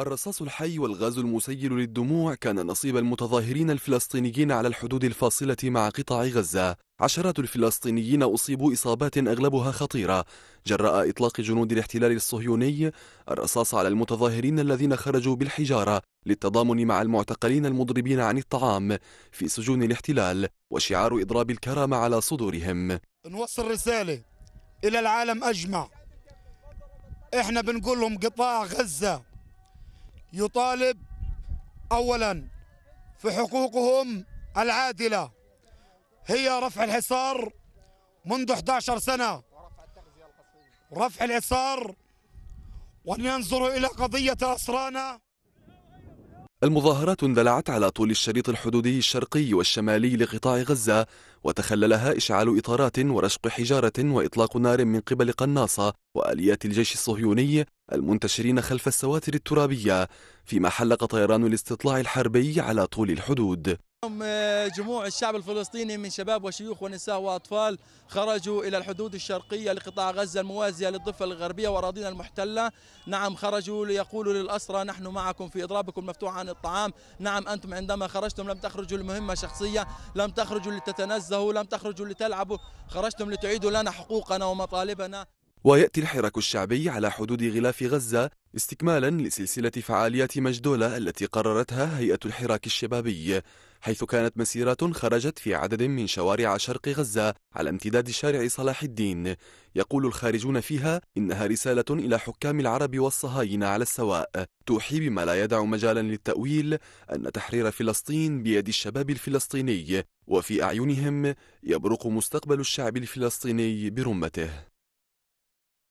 الرصاص الحي والغاز المسيل للدموع كان نصيب المتظاهرين الفلسطينيين على الحدود الفاصلة مع قطاع غزة عشرات الفلسطينيين أصيبوا إصابات أغلبها خطيرة جراء إطلاق جنود الاحتلال الصهيوني الرصاص على المتظاهرين الذين خرجوا بالحجارة للتضامن مع المعتقلين المضربين عن الطعام في سجون الاحتلال وشعار إضراب الكرامة على صدورهم نوصل رسالة إلى العالم أجمع إحنا بنقول لهم قطاع غزة يطالب أولا في حقوقهم العادلة هي رفع الحصار منذ 11 سنة رفع الحصار وأن ينظروا إلى قضية أسرانا المظاهرات اندلعت على طول الشريط الحدودي الشرقي والشمالي لقطاع غزة وتخللها إشعال إطارات ورشق حجارة وإطلاق نار من قبل قناصة وآليات الجيش الصهيوني المنتشرين خلف السواتر الترابية فيما حلق طيران الاستطلاع الحربي على طول الحدود آه، جموع الشعب الفلسطيني من شباب وشيوخ ونساء وأطفال خرجوا إلى الحدود الشرقية لقطاع غزة الموازية للضفة الغربية وأراضينا المحتلة نعم خرجوا ليقولوا للأسرى نحن معكم في إضرابكم المفتوح عن الطعام نعم أنتم عندما خرجتم لم تخرجوا لمهمة شخصية لم تخرجوا لتتنزهوا لم تخرجوا لتلعبوا خرجتم لتعيدوا لنا حقوقنا ومطالبنا ويأتي الحراك الشعبي على حدود غلاف غزة استكمالا لسلسلة فعاليات مجدولة التي قررتها هيئة الحراك الشبابي حيث كانت مسيرات خرجت في عدد من شوارع شرق غزة على امتداد شارع صلاح الدين يقول الخارجون فيها إنها رسالة إلى حكام العرب والصهاينة على السواء توحي بما لا يدع مجالا للتأويل أن تحرير فلسطين بيد الشباب الفلسطيني وفي أعينهم يبرق مستقبل الشعب الفلسطيني برمته